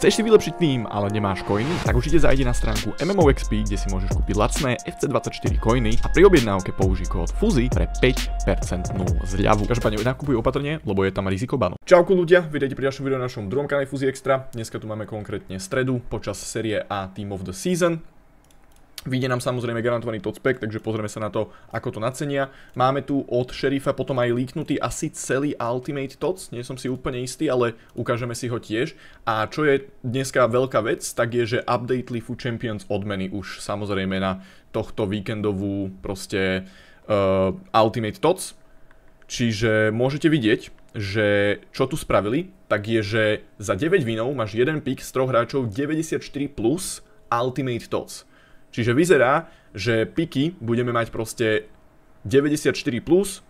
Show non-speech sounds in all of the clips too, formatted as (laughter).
Chceš si vylepšiť tým, ale nemáš koiny, Tak určite zajdi na stránku MMOXP, kde si môžeš kúpiť lacné FC24 coiny a pri objednávke použij kód FUZY pre 5% zľavu. Každopádne nakupuj opatrne, lebo je tam riziko banu. Čauku ľudia, videjte pri ďalšom videu na našom druhom kanáli FUZY Extra. Dneska tu máme konkrétne stredu počas série A Team of the Season. Vyjde nám samozrejme garantovaný totspec, takže pozrieme sa na to, ako to nacenia. Máme tu od šerifa potom aj líknutý asi celý Ultimate Tots, nie som si úplne istý, ale ukážeme si ho tiež. A čo je dneska veľká vec, tak je, že update Leafu Champions odmeny už samozrejme na tohto víkendovú proste uh, Ultimate Tots. Čiže môžete vidieť, že čo tu spravili, tak je, že za 9 vinov máš jeden pick z troch hráčov 94 plus Ultimate Tots. Čiže vyzerá, že piky budeme mať proste 94 plus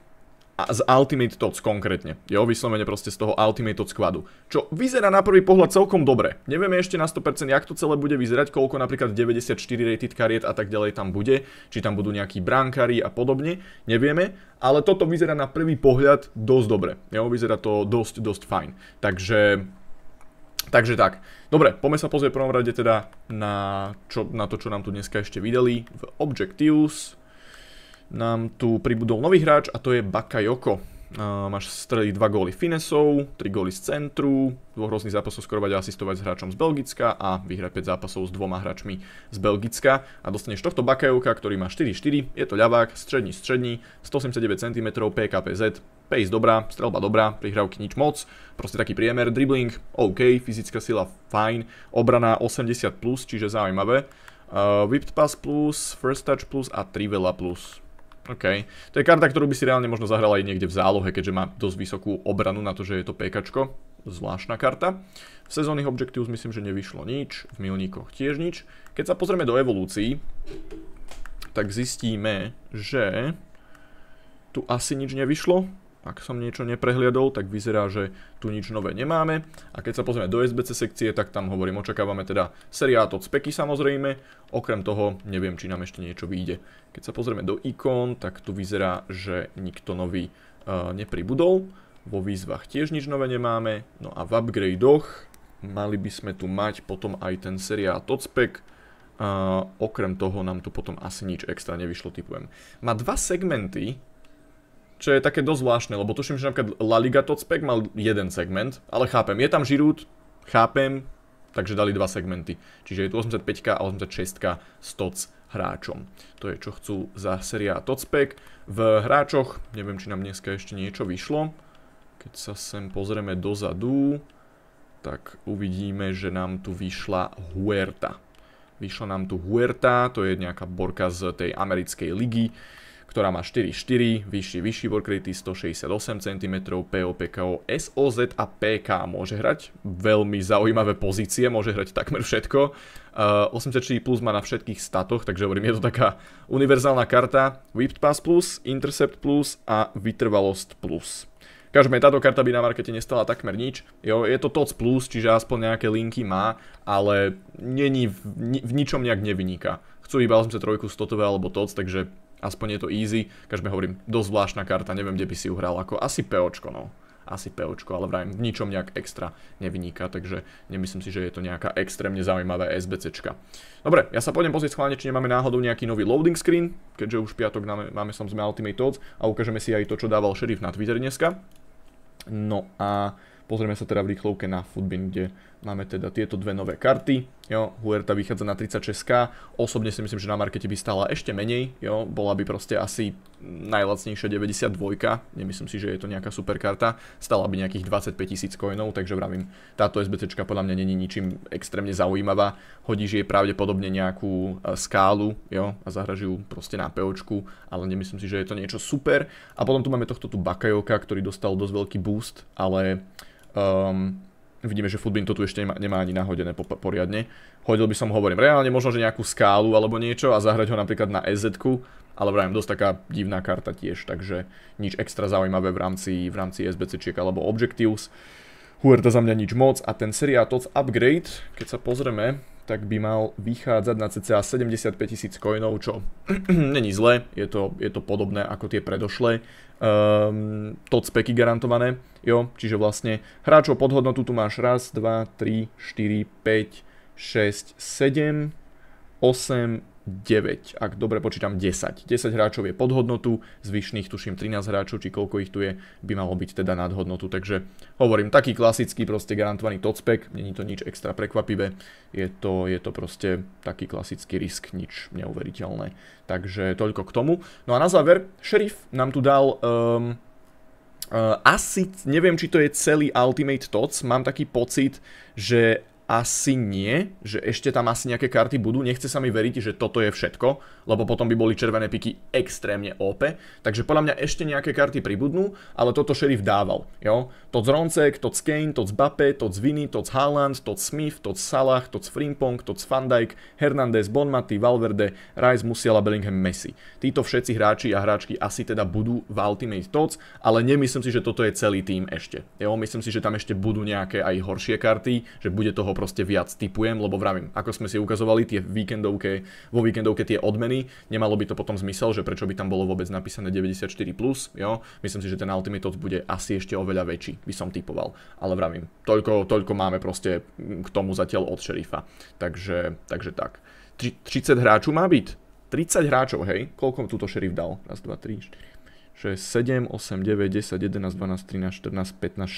a z Ultimate Tots konkrétne. Je vyslovene proste z toho Ultimate Tots squadu. Čo vyzerá na prvý pohľad celkom dobre. Nevieme ešte na 100% jak to celé bude vyzerať, koľko napríklad 94 rated kariet a tak ďalej tam bude, či tam budú nejakí brankári a podobne, nevieme, ale toto vyzerá na prvý pohľad dosť dobre. Jo, vyzerá to dosť, dosť fajn. Takže Takže tak. Dobre, poďme sa pozrieť v prvom rade teda na, čo, na to, čo nám tu dneska ešte videli. V Objectives nám tu pribudol nový hráč a to je Bakayoko máš streliť 2 góly finesov, 3 góly z centru, dvoch rôznych zápasov skorovať a asistovať s hráčom z Belgicka a vyhrať 5 zápasov s dvoma hráčmi z Belgicka a dostaneš tohto Bakajovka, ktorý má 4-4, je to ľavák, strední strední, 189 cm, PKPZ, pace dobrá, strelba dobrá, prihrávky nič moc, proste taký priemer, dribbling, OK, fyzická sila fajn, obrana 80+, plus, čiže zaujímavé, uh, whipped pass plus, first touch plus a trivela plus OK. To je karta, ktorú by si reálne možno zahrala aj niekde v zálohe, keďže má dosť vysokú obranu na to, že je to pekačko. Zvláštna karta. V sezónnych objectives myslím, že nevyšlo nič, v milníkoch tiež nič. Keď sa pozrieme do evolúcií, tak zistíme, že tu asi nič nevyšlo ak som niečo neprehliadol, tak vyzerá, že tu nič nové nemáme. A keď sa pozrieme do SBC sekcie, tak tam hovorím, očakávame teda seriát od speky samozrejme. Okrem toho, neviem, či nám ešte niečo vyjde. Keď sa pozrieme do ikon, tak tu vyzerá, že nikto nový e, nepribudol. Vo výzvach tiež nič nové nemáme. No a v upgradoch mali by sme tu mať potom aj ten seriát od spek. Uh, e, okrem toho nám tu potom asi nič extra nevyšlo, typujem. Má dva segmenty, čo je také dosť zvláštne, lebo tuším, že napríklad La Liga Totspec mal jeden segment, ale chápem, je tam Žirút, chápem, takže dali dva segmenty. Čiže je tu 85 a 86 s Tots hráčom. To je, čo chcú za seriá Totspec. V hráčoch, neviem, či nám dneska ešte niečo vyšlo, keď sa sem pozrieme dozadu, tak uvidíme, že nám tu vyšla Huerta. Vyšla nám tu Huerta, to je nejaká borka z tej americkej ligy ktorá má 4,4, vyšší, vyšší work rate 168 cm, PO, PKO, SOZ a PK. Môže hrať veľmi zaujímavé pozície, môže hrať takmer všetko. Uh, eh, 84 plus má na všetkých statoch, takže hovorím, je to taká univerzálna karta. Whipped Pass plus, Intercept plus a Vytrvalosť plus. Každopádne táto karta by na markete nestala takmer nič. Jo, je to TOC plus, čiže aspoň nejaké linky má, ale není v, v ničom nejak nevyniká. Chcú iba 83 stotové alebo TOC, takže Aspoň je to easy. každým hovorím, dosť zvláštna karta, neviem, kde by si ju hral. Ako asi POčko, no. Asi POčko, ale vrajím, v ničom nejak extra nevyniká, takže nemyslím si, že je to nejaká extrémne zaujímavá SBCčka. Dobre, ja sa pôjdem pozrieť schválne, či nemáme náhodou nejaký nový loading screen, keďže už piatok máme, máme som sme Ultimate Odds a ukážeme si aj to, čo dával šerif na Twitter dneska. No a Pozrieme sa teda v rýchlovke na Footbin, kde máme teda tieto dve nové karty. Jo, Huerta vychádza na 36k, osobne si myslím, že na markete by stála ešte menej, jo, bola by proste asi najlacnejšia 92, nemyslím si, že je to nejaká super karta, stala by nejakých 25 tisíc coinov, takže vravím, táto SBCčka podľa mňa není ničím extrémne zaujímavá, hodíš jej pravdepodobne nejakú e, skálu, jo, a zahraží ju proste na POčku, ale nemyslím si, že je to niečo super. A potom tu máme tohto tu Bakajoka, ktorý dostal dosť veľký boost, ale Um, vidíme, že Footbin to tu ešte nemá, nemá ani nahodené po, poriadne. Hodil by som, hovorím, reálne možno, že nejakú skálu alebo niečo a zahrať ho napríklad na ez ale vrajím, dosť taká divná karta tiež, takže nič extra zaujímavé v rámci, v rámci SBC-čiek e alebo Objectives. Huerta za mňa nič moc a ten Seriatoc Upgrade, keď sa pozrieme, tak by mal vychádzať na cca 75 tisíc coinov, čo (clears throat) není zle, je to, je to podobné ako tie predošlé um, tot speky garantované, jo, čiže vlastne hráčov pod hodnotu tu máš raz, 2, 3, 4, 5, 6, 7, 8, 9, ak dobre počítam 10. 10 hráčov je pod hodnotu, zvyšných tuším 13 hráčov, či koľko ich tu je, by malo byť teda nad hodnotu. Takže hovorím, taký klasický proste garantovaný tocpek, není to nič extra prekvapivé, je to, je to proste taký klasický risk, nič neuveriteľné. Takže toľko k tomu. No a na záver, šerif nám tu dal... Um, asi neviem, či to je celý Ultimate Tots, mám taký pocit, že asi nie, že ešte tam asi nejaké karty budú. Nechce sa mi veriť, že toto je všetko, lebo potom by boli červené piky extrémne OP. Takže podľa mňa ešte nejaké karty pribudnú, ale toto šerif dával. Jo? Toc Roncek, toc Kane, toc Bape, toc Vini, toc Haaland, toc Smith, toc Salah, toc Frimpong, toc Van Dijk, Hernández, Bonmati, Valverde, Rice, Musiala, Bellingham, Messi. Títo všetci hráči a hráčky asi teda budú v Ultimate toc, ale nemyslím si, že toto je celý tým ešte. Jo? Myslím si, že tam ešte budú nejaké aj horšie karty, že bude toho proste viac typujem, lebo vravím, ako sme si ukazovali tie víkendovke, vo víkendovke tie odmeny, nemalo by to potom zmysel, že prečo by tam bolo vôbec napísané 94+, plus, jo? Myslím si, že ten Ultimate Odds bude asi ešte oveľa väčší, by som typoval. Ale vravím, toľko, toľko máme proste k tomu zatiaľ od šerifa. Takže, takže tak. 30 hráčov má byť? 30 hráčov, hej? Koľko tuto šerif dal? Raz, dva, tri, 6, 7, 8, 9, 10, 11, 12, 13, 14, 15,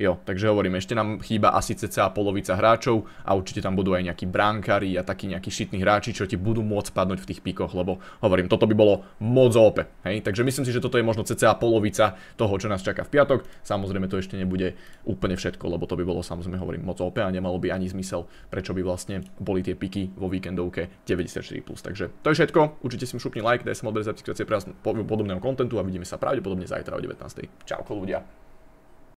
16. Jo, takže hovorím, ešte nám chýba asi cca polovica hráčov a určite tam budú aj nejakí brankári a takí nejakí šitní hráči, čo ti budú môcť padnúť v tých píkoch, lebo hovorím, toto by bolo moc OP. Hej? Takže myslím si, že toto je možno cca polovica toho, čo nás čaká v piatok. Samozrejme to ešte nebude úplne všetko, lebo to by bolo samozrejme hovorím moc OP a nemalo by ani zmysel, prečo by vlastne boli tie piky vo víkendovke 94+. Takže to je všetko. Určite si šupni like, daj pre vás podobného kontentu a vidíme sa pravdepodobne zajtra o 19. Čauko ľudia.